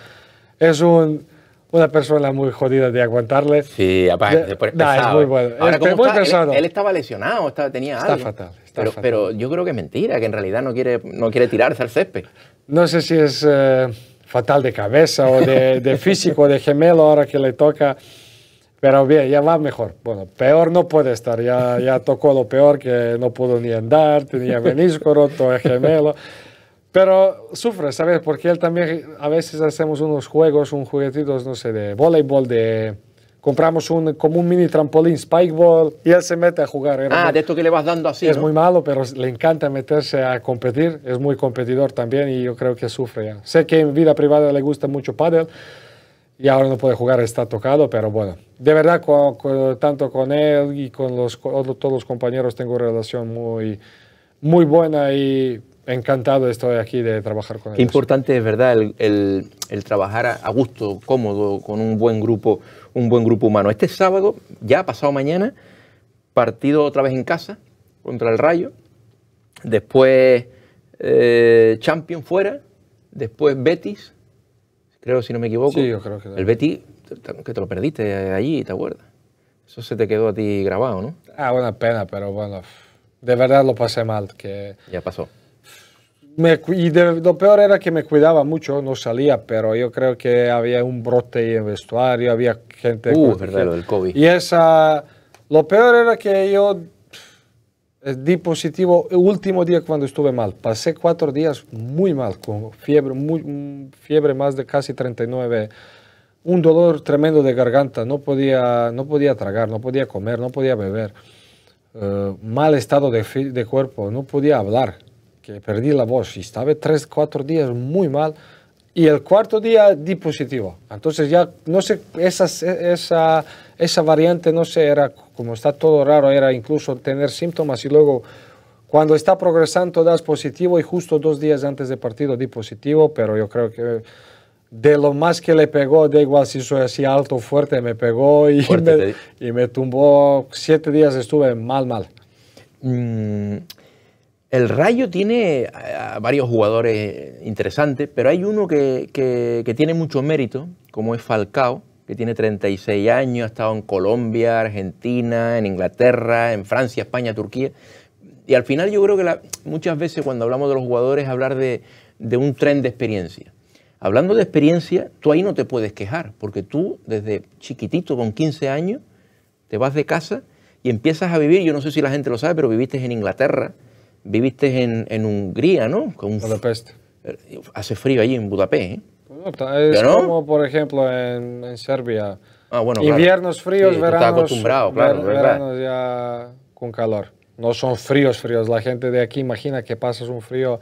es un una persona muy jodida de aguantarle. Sí, aparte, después es muy bueno. Ahora, este, muy pesado. Él, estaba lesionado, estaba, tenía está Fatal, está pero, fatal. Pero yo creo que es mentira, que en realidad no quiere, no quiere tirarse al césped. No sé si es eh, fatal de cabeza o de, físico, de gemelo ahora que le toca. Pero bien, ya va mejor. Bueno, peor no puede estar. Ya, ya tocó lo peor, que no pudo ni andar, tenía menisco roto, gemelo. Pero sufre, ¿sabes? Porque él también, a veces hacemos unos juegos, un juguetitos, no sé, de voleibol, de... Compramos un, como un mini trampolín, spikeball, y él se mete a jugar. ah, de esto que le vas dando así. Es muy malo, pero le encanta meterse a competir. Es muy competidor también y yo creo que sufre Sé que en vida privada le gusta mucho paddle y ahora no puede jugar, está tocado, pero bueno. De verdad, tanto con él y con, los, todos los compañeros tengo una relación muy, muy buena y Encantado estoy aquí de trabajar con ellos. importante es verdad el, trabajar a gusto, cómodo, con un buen grupo, un buen grupo humano. Este sábado, ya pasado mañana, partido otra vez en casa contra el Rayo, después eh, Champion fuera, después Betis, creo si no me equivoco. Sí, yo creo que El Betis, que te lo perdiste allí, ¿te acuerdas? Eso se te quedó a ti grabado, ¿no? Ah, una pena, pero bueno, de verdad lo pasé mal. Que... Ya pasó y lo peor era que me cuidaba mucho, no salía, pero yo creo que había un brote en vestuario, había gente... Uh, COVID. Y esa... Lo peor era que yo eh, di positivo el último día cuando estuve mal. Pasé cuatro días muy mal, con fiebre, muy, mm, fiebre más de casi 39, un dolor tremendo de garganta, no podía, no podía tragar, no podía comer, no podía beber, eh, mal estado de, de, cuerpo, no podía hablar perdí la voz y estaba tres, cuatro días muy mal y el cuarto día di positivo. Entonces ya, no sé, esa esa, esa variante, no sé, era como está todo raro, era incluso tener síntomas y luego cuando está progresando das positivo y justo dos días antes del partido di positivo, pero yo creo que de lo más que le pegó, da igual si soy así alto o fuerte, me pegó y, me, y me tumbó. Siete días estuve mal, mal. Mm, el Rayo tiene eh, varios jugadores interesantes, pero hay uno que, tiene mucho mérito, como es Falcao, que tiene 36 años, ha estado en Colombia, Argentina, en Inglaterra, en Francia, España, Turquía. Y al final yo creo que la, muchas veces cuando hablamos de los jugadores hablar de, de un tren de experiencia. Hablando de experiencia, tú ahí no te puedes quejar, porque tú desde chiquitito, con 15 años, te vas de casa y empiezas a vivir, yo no sé si la gente lo sabe, pero viviste en Inglaterra, viviste en, Hungría, ¿no? Con Budapest. Hace frío allí en Budapest. ¿eh? es como, por ejemplo, en, Serbia. Ah, bueno, Inviernos fríos, veranos, claro, veranos ya con calor. No son fríos, fríos. La gente de aquí imagina que pasas un frío.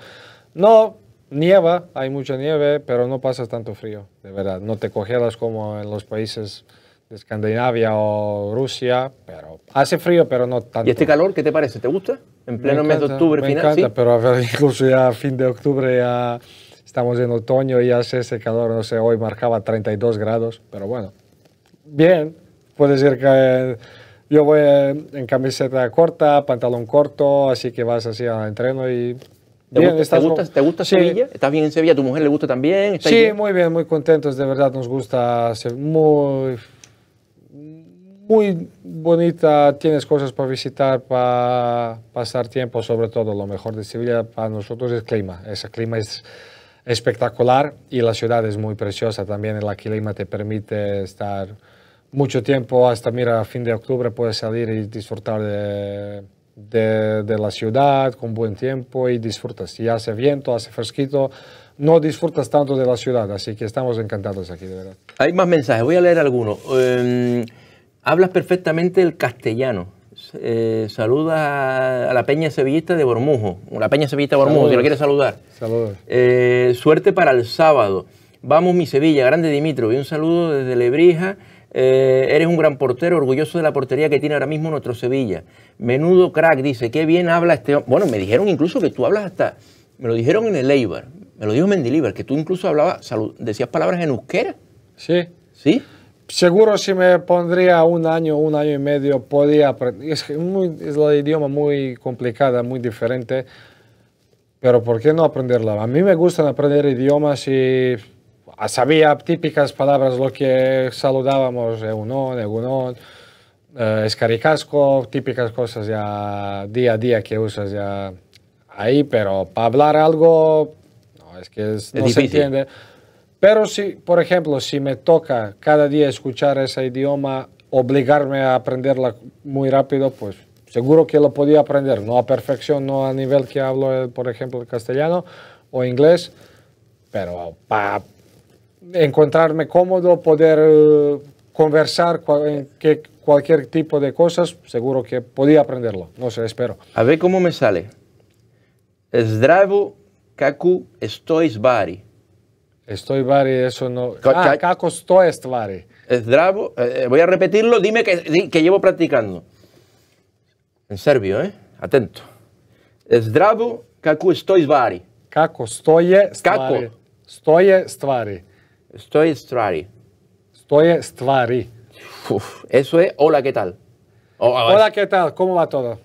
No, nieva, hay mucha nieve, pero no pasas tanto frío, de verdad. No te congelas como en los países de Escandinavia o Rusia, pero hace frío, pero no tanto. ¿Y este calor qué te parece? ¿Te gusta? En pleno mes de octubre, me Me encanta, pero incluso ya a fin de octubre ya estamos en otoño y hace ese calor, no sé, hoy marcaba 32 grados, pero bueno, bien, puede decir que eh, yo voy eh, en camiseta corta, pantalón corto, así que vas así al entreno y ¿Te, gusta, ¿Te, gusta, Sevilla? ¿Estás bien en Sevilla? ¿Tu mujer le gusta también? Sí, muy bien, muy contentos. De verdad nos gusta. ser Muy, muy bonita, tienes cosas para visitar, para pasar tiempo, sobre todo lo mejor de Sevilla para nosotros es clima. Ese clima es espectacular y la ciudad es muy preciosa también, el clima te permite estar mucho tiempo, hasta mira, fin de octubre puedes salir y disfrutar de, de, la ciudad con buen tiempo y disfrutas. Si hace viento, hace fresquito, no disfrutas tanto de la ciudad, así que estamos encantados aquí, de verdad. Hay más mensajes, voy a leer alguno. Em, Hablas perfectamente el castellano. Eh, saluda a la Peña Sevillista de Bormujo, la Peña Sevillista de Bormujo, si lo quieres saludar. Saludos. Eh, suerte para el sábado. Vamos mi Sevilla, grande Dimitro, y un saludo desde Lebrija. Eh, eres un gran portero, orgulloso de la portería que tiene ahora mismo nuestro Sevilla. Menudo crack, dice, qué bien habla este hombre. Bueno, me dijeron incluso que tú hablas hasta, me lo dijeron en el Eibar, me lo dijo Mendilibar, que tú incluso hablabas, decías palabras en euskera. Sí. ¿Sí? Seguro si me pondría un año, un año y medio, podía aprender. Es, muy, la idioma muy complicada, muy diferente. Pero ¿por qué no aprenderla? A mí me gustan aprender idiomas y ah, sabía típicas palabras, lo que saludábamos, eunón, eunón, eh, escaricasco, típicas cosas ya día a día que usas ya ahí, pero para hablar algo, no, es que no se entiende. Pero si, por ejemplo, si me toca cada día escuchar ese idioma, obligarme a aprenderlo muy rápido, pues seguro que lo podía aprender, no a perfección, no a nivel que hablo, eh, por ejemplo, el castellano o inglés, pero para encontrarme cómodo, poder eh, conversar cualquier tipo de cosas, seguro que podía aprenderlo, no sé, espero. A ver cómo me sale. Zdravo, kaku, estoy bari. Estoy eso no. Ah, kako stoje stvari. Zdravo, eh, eh, voy a repetirlo, dime que, que, llevo practicando. En serbio, ¿eh? Atento. Zdravo, kako estoy stvari. Kako stoje stvari. Estoy Stoje stvari. Stoje stvari. Stoje eso es hola, ¿qué tal? Oh, oh, hola, ¿qué tal? ¿Cómo va todo?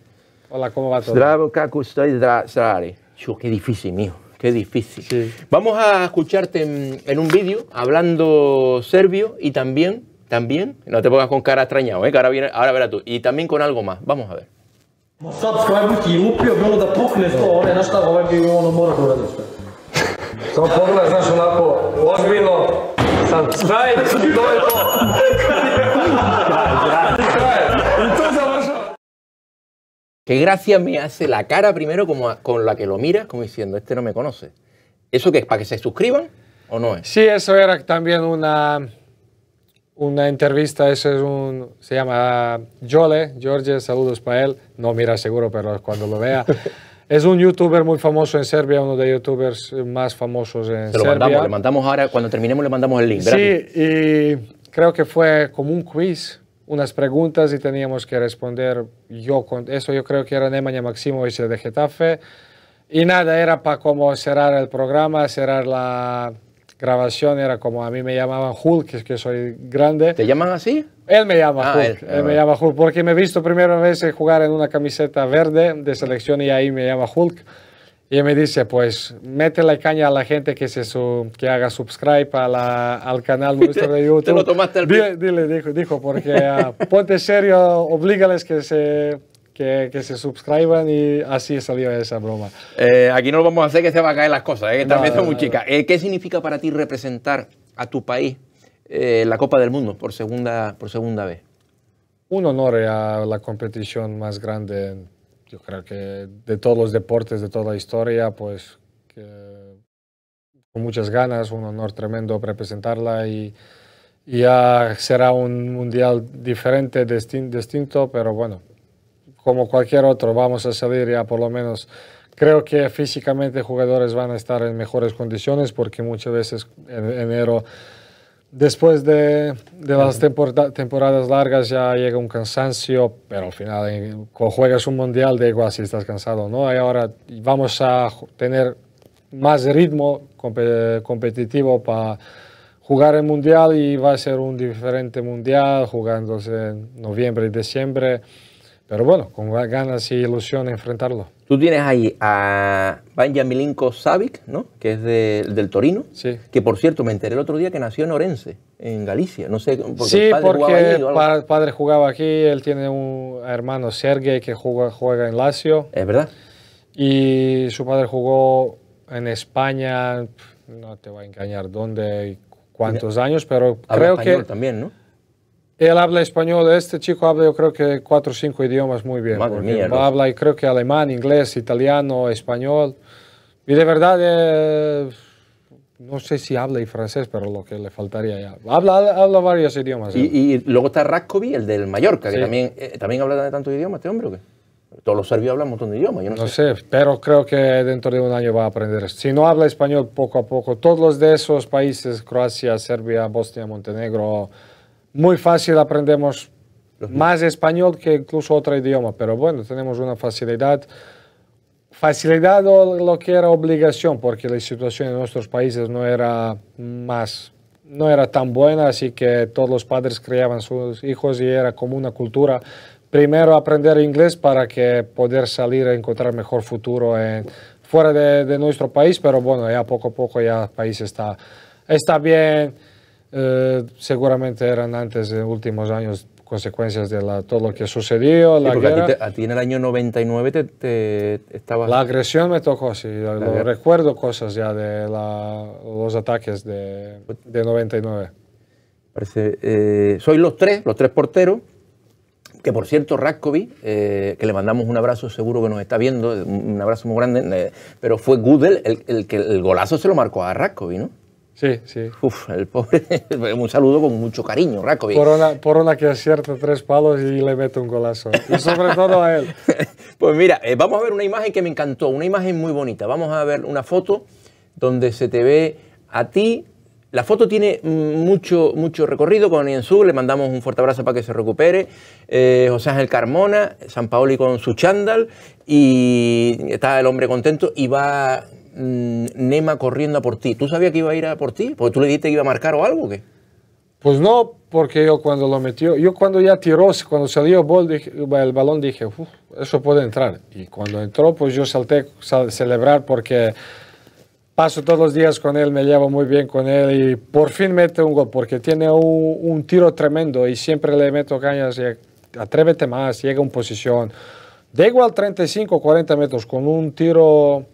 Hola, ¿cómo va todo? Zdravo, kako estoy stvari. Qué difícil, mijo. Qué difícil. Vamos a escucharte en, un vídeo hablando serbio y también, también, no te pongas con cara extrañado, ¿eh? que ahora, ahora verás tú, y también con algo más. Vamos a ver. qué gracia me hace la cara primero como con la que lo miras, como diciendo, este no me conoce. ¿Eso qué es? ¿Para que se suscriban o no es? Sí, eso era también una, una entrevista, eso es un, se llama Jole, George, saludos para él, no mira seguro, pero cuando lo vea. Es un youtuber muy famoso en Serbia, uno de youtubers más famosos en lo Serbia. Mandamos, le mandamos ahora, cuando terminemos le mandamos el link. Sí, y creo que fue como un quiz unas preguntas y teníamos que responder yo con eso. Yo creo que era Nemanja Maximovic de Getafe. Y nada, era para como cerrar el programa, cerrar la grabación, era como a mí me llamaban Hulk, que soy grande. ¿Te llaman así? Él me llama ah, Hulk, él ah, me llama Hulk, porque me he visto primera vez jugar en una camiseta verde de selección y ahí me llama Hulk. Y me dice, pues, mete la caña a la gente que, se que haga subscribe al canal de YouTube. Te lo tomaste dile, dijo, porque ah, ponte serio, oblígales que se, que, que, se suscriban y así salió esa broma. Eh, aquí no lo vamos a hacer que se van a caer las cosas, ¿eh? también son muy chicas. Eh, ¿Qué significa para ti representar a tu país eh, la Copa del Mundo por segunda, por segunda vez? Un honor a la competición más grande yo creo que de todos los deportes, de toda la historia, pues con muchas ganas, un honor tremendo representarla y, ya será un mundial diferente, distinto, pero bueno, como cualquier otro, vamos a salir ya por lo menos. Creo que físicamente jugadores van a estar en mejores condiciones porque muchas veces en enero Después de, las temporadas largas ya llega un cansancio, pero al final eh, cuando juegas un mundial de igual si estás cansado o no. Y ahora vamos a tener más ritmo competitivo para jugar el mundial y va a ser un diferente mundial jugándose en noviembre y diciembre. Pero bueno, con ganas y ilusión enfrentarlo. Tú tienes ahí a Banja Milinko Savic, ¿no? que es del Torino, que por cierto me enteré el otro día que nació en Orense, en Galicia. No sé, porque sí, padre porque jugaba padre jugaba aquí, él tiene un hermano Sergei que juega, juega en Lazio. Es verdad. Y su padre jugó en España, no te voy a engañar dónde y cuántos años, pero creo que... también, ¿no? Él habla español, este chico habla yo creo que cuatro o cinco idiomas muy bien. Madre mía, Habla y creo que alemán, inglés, italiano, español. Y de verdad, eh, no sé si habla y francés, pero lo que le faltaría ya. Habla, varios idiomas. Y, eh. luego está Raskovi, el del Mallorca, que también, eh, también habla de tantos idiomas este hombre Todos los serbios hablan un montón de idiomas, no, sé. sé. pero creo que dentro de un año va a aprender. Si no habla español poco a poco, todos los de esos países, Croacia, Serbia, Bosnia, Montenegro, muy fácil aprendemos más español que incluso otro idioma, pero bueno, tenemos una facilidad, facilidad o lo que era obligación, porque la situación en nuestros países no era más, no era tan buena, así que todos los padres criaban sus hijos y era como una cultura. Primero aprender inglés para que poder salir a encontrar mejor futuro fuera de, nuestro país, pero bueno, ya poco a poco ya el país está, está bien eh, seguramente eran antes, de últimos años, consecuencias de todo lo que sucedió. A, ti en el año 99 te, estabas... La agresión me tocó, sí. recuerdo cosas ya de los ataques de, 99. Parece, eh, soy los tres, los tres porteros. Que por cierto, Raskovi, eh, que le mandamos un abrazo, seguro que nos está viendo, un abrazo muy grande, pero fue Gudel el, el que el golazo se lo marcó a Raskovi, ¿no? Sí, sí. Uf, el pobre. Un saludo con mucho cariño, Rakovic. Por una que acierta tres palos y le mete un golazo. Y sobre todo a él. Pues mira, eh, vamos a ver una imagen que me encantó, una imagen muy bonita. Vamos a ver una foto donde se te ve a ti. La foto tiene mucho, mucho recorrido con Ensu. le mandamos un fuerte abrazo para que se recupere. Eh, José Ángel Carmona, San Paoli con su chándal y está el hombre contento y va Mm, Nema corriendo por ti. ¿Tú sabías que iba a ir a por ti? Porque tú le dijiste que iba a marcar o algo, Pues no, porque yo cuando lo metió, yo cuando ya tiró, cuando salió el, balón dije, eso puede entrar. Y cuando entró, pues yo salté a celebrar porque paso todos los días con él, me llevo muy bien con él y por fin mete un gol porque tiene un, tiro tremendo y siempre le meto cañas y atrévete más, llega en posición. de igual 35 40 metros con un tiro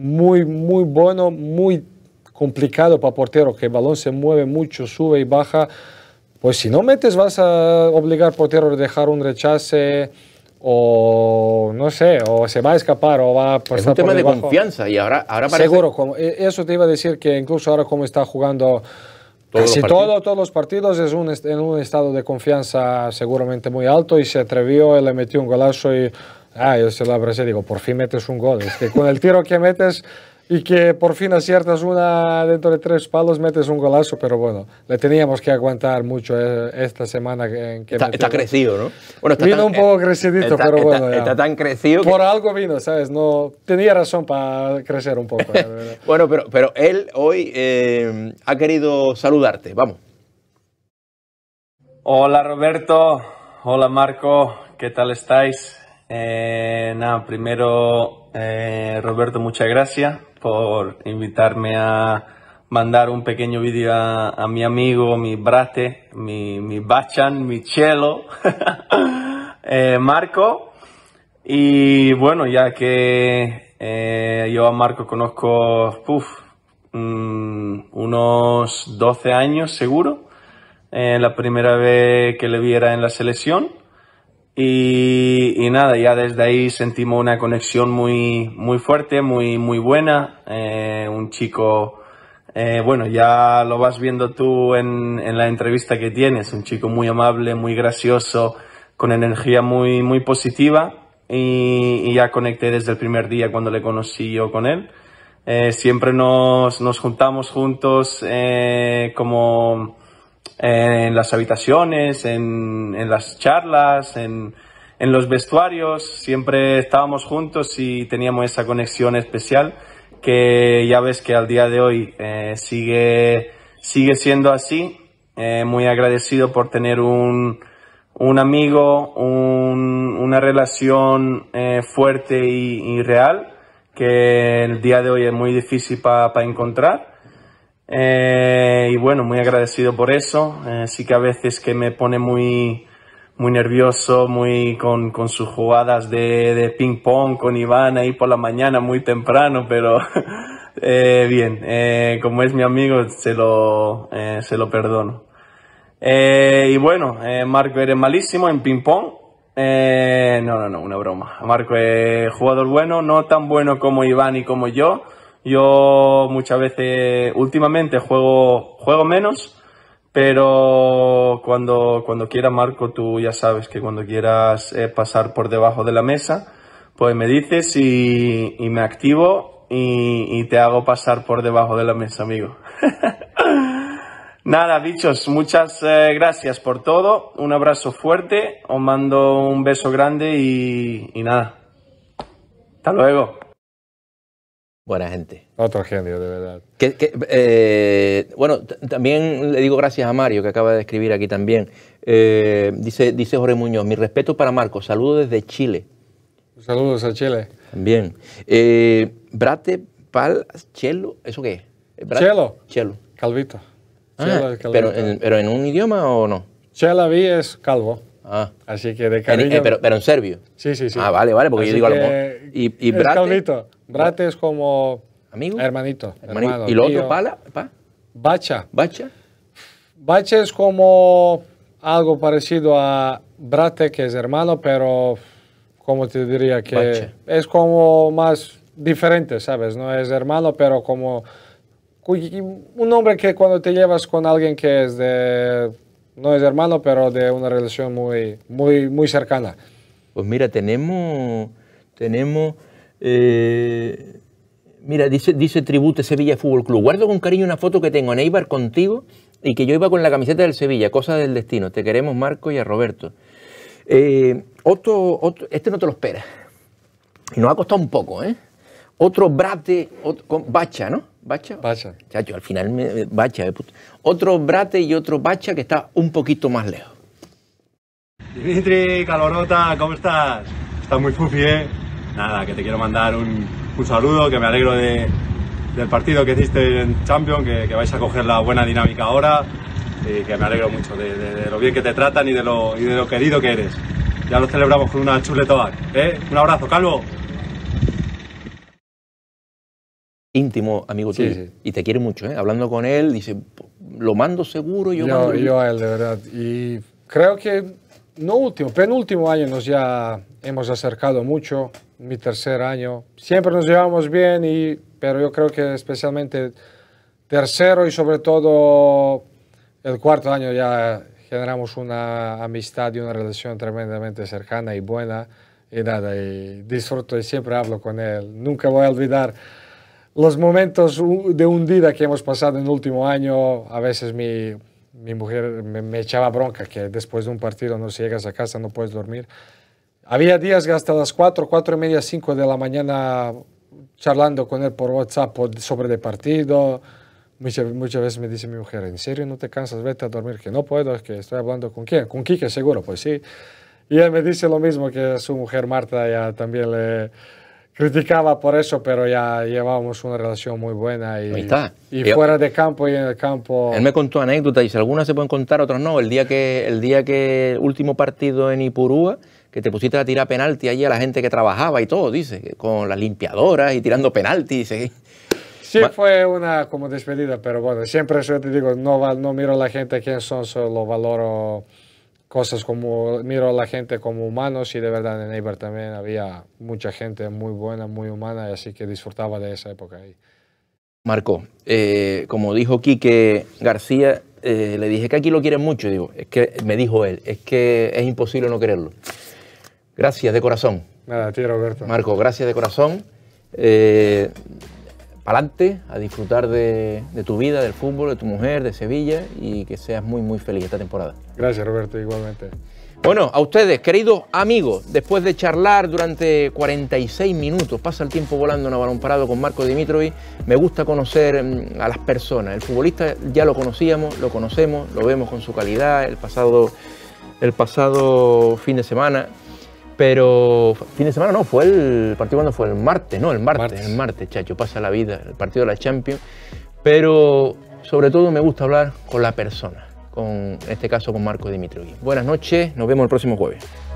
muy, muy bueno, muy complicado para portero, que el balón se mueve mucho, sube y baja. Pues si no metes vas a obligar al portero a dejar un rechace o no sé, o se va a escapar o va a Es un tema de confianza y ahora, ahora parece... Seguro, e, eso te iba a decir que incluso ahora como está jugando todos casi todo, todos los partidos es un, en un estado de confianza seguramente muy alto y se atrevió, y le metió un golazo y Ah, yo se lo abracé, digo, por fin metes un gol. Es que con el tiro que metes y que por fin aciertas una dentro de tres palos, metes un golazo, pero bueno, le teníamos que aguantar mucho eh, esta semana. En que está, crecido, ¿no? Bueno, está vino un eh, poco crecidito, pero bueno. Está, tan crecido. Por algo vino, ¿sabes? No, tenía razón para crecer un poco. bueno, pero, pero él hoy eh, ha querido saludarte, vamos. Hola Roberto, hola Marco, ¿qué tal estáis? Eh, nada, primero, eh, Roberto, muchas gracias por invitarme a mandar un pequeño vídeo a, mi amigo, mi brate, mi, mi bachan, mi chelo, eh, Marco. Y bueno, ya que eh, yo a Marco conozco mm, unos 12 años seguro, la primera vez que le viera en la selección. Y, nada, ya desde ahí sentimos una conexión muy, muy fuerte, muy, muy buena. Eh, un chico, eh, bueno, ya lo vas viendo tú en, la entrevista que tienes, un chico muy amable, muy gracioso, con energía muy, muy positiva. Y, ya conecté desde el primer día cuando le conocí yo con él. Eh, siempre nos, nos juntamos juntos como en las habitaciones, en, las charlas, en, los vestuarios, siempre estábamos juntos y teníamos esa conexión especial que ya ves que al día de hoy eh, sigue, sigue siendo así. Eh, muy agradecido por tener un, amigo, una relación eh, fuerte y, real que el día de hoy es muy difícil para pa encontrar eh, y bueno, muy agradecido por eso. Eh, sí que a veces que me pone muy, muy nervioso, muy con, con sus jugadas de, de ping pong con Iván ahí por la mañana muy temprano, pero eh, bien, como es mi amigo se lo, se lo perdono. y bueno, Marco eres malísimo en ping pong. no, no, no, una broma. Marco es jugador bueno, no tan bueno como Iván y como yo yo muchas veces, últimamente juego, juego menos, pero cuando, cuando quieras, Marco, tú ya sabes que cuando quieras eh, pasar por debajo de la mesa, pues me dices y, me activo y, te hago pasar por debajo de la mesa, amigo. Nada, bichos, muchas eh, gracias por todo. Un abrazo fuerte, os mando un beso grande y, y nada. Hasta luego. Buena gente. Otro genio, de verdad. Eh, bueno, también le digo gracias a Mario, que acaba de escribir aquí también. Eh, dice, dice Jorge Muñoz, mi respeto para Marco, saludos desde Chile. Saludos a Chile. Bien. Eh, brate, pal, chelo, ¿eso qué es? chelo. Chelo. Calvito. Ah, pero, en, un idioma o no? Chelavi es calvo. Ah. Así que de eh, cariño. pero, pero, en serbio. Sí, sí, sí. Ah, vale, vale, porque yo digo a lo mejor. ¿Y, y Brate? Es Brate es como. Amigo. Hermanito. Hermano, ¿Y lo otro, pala? Pa? Bacha. Bacha. Bacha es como algo parecido a Brate, que es hermano, pero. Como te diría que. Es como más diferente, ¿sabes? No es hermano, pero como. Un nombre que cuando te llevas con alguien que es de no es hermano, pero de una relación muy, muy, muy cercana. Pues mira, tenemos, tenemos, eh, mira, dice, dice Tribute Sevilla Fútbol Club, guardo con cariño una foto que tengo en Eibar contigo y que yo iba con la camiseta del Sevilla, cosa del destino, te queremos Marco y a Roberto. Eh, otro, otro, este no te lo esperas, y nos ha costado un poco, ¿eh? Otro brate, con bacha, ¿no? Bacha. Bacha. Chacho, al final me, Bacha. Otro Brate y otro Bacha que está un poquito más lejos. Dimitri, Calorota, ¿cómo estás? Estás muy fufi, ¿eh? Nada, que te quiero mandar un, saludo, que me alegro de, del partido que hiciste en Champions, que, vais a coger la buena dinámica ahora y que me alegro mucho de, lo bien que te tratan y de, lo, de lo querido que eres. Ya lo celebramos con una chuleta, ¿eh? Un abrazo, Calvo. íntimo amigo tuyo y te quiere mucho. ¿eh? Hablando con él, dice, lo mando seguro, yo, yo mando... Yo a él, de verdad. Y creo que, no último, penúltimo año nos ya hemos acercado mucho, mi tercer año. Siempre nos llevamos bien, y, pero yo creo que especialmente tercero y sobre todo el cuarto año ya generamos una amistad y una relación tremendamente cercana y buena. Y nada, y disfruto y siempre hablo con él. Nunca voy a olvidar los momentos de hundida que hemos pasado en el último año, a veces mi, mi mujer me, echaba bronca que después de un partido no llegas a casa, no puedes dormir. Había días que hasta las 4, 4 y media, 5 de la mañana charlando con él por WhatsApp sobre el partido. Muchas, veces me dice mi mujer, ¿en serio no te cansas? Vete a dormir, que no puedo, que estoy hablando con quién, con Quique seguro, pues sí. Y él me dice lo mismo que su mujer Marta, ya también le criticaba por eso, pero ya llevábamos una relación muy buena y, y fuera de campo y en el campo. Él me contó anécdotas y si algunas se pueden contar, otras no. El día que el día que último partido en Ipurúa, que te pusiste a tirar penalti allí a la gente que trabajaba y todo, dice, con las limpiadoras y tirando penalti, Sí, fue una como despedida, pero bueno, siempre eso te digo, no, no miro a la gente quién son, solo valoro cosas como miro a la gente como humanos y de verdad en Eibar también había mucha gente muy buena, muy humana, así que disfrutaba de esa época ahí. Marco, eh, como dijo Quique García, eh, le dije que aquí lo quieren mucho, digo, es que me dijo él, es que es imposible no quererlo. Gracias de corazón. Nada, tío Roberto. Marco, gracias de corazón. Eh, para adelante, a disfrutar de, tu vida, del fútbol, de tu mujer, de Sevilla y que seas muy, muy feliz esta temporada. Gracias, Roberto, igualmente. Bueno, a ustedes, queridos amigos, después de charlar durante 46 minutos, pasa el tiempo volando en balón parado con Marco Dimitrovic, me gusta conocer mm, a las personas. El futbolista ya lo conocíamos, lo conocemos, lo vemos con su calidad, el pasado, el pasado fin de semana pero fin de semana no, fue el partido cuando fue el martes, ¿no? El martes, el martes, chacho, pasa la vida, el partido de la Champions. Pero sobre todo me gusta hablar con la persona, con, en este caso con Marco Dimitrovic. Buenas noches, nos vemos el próximo jueves.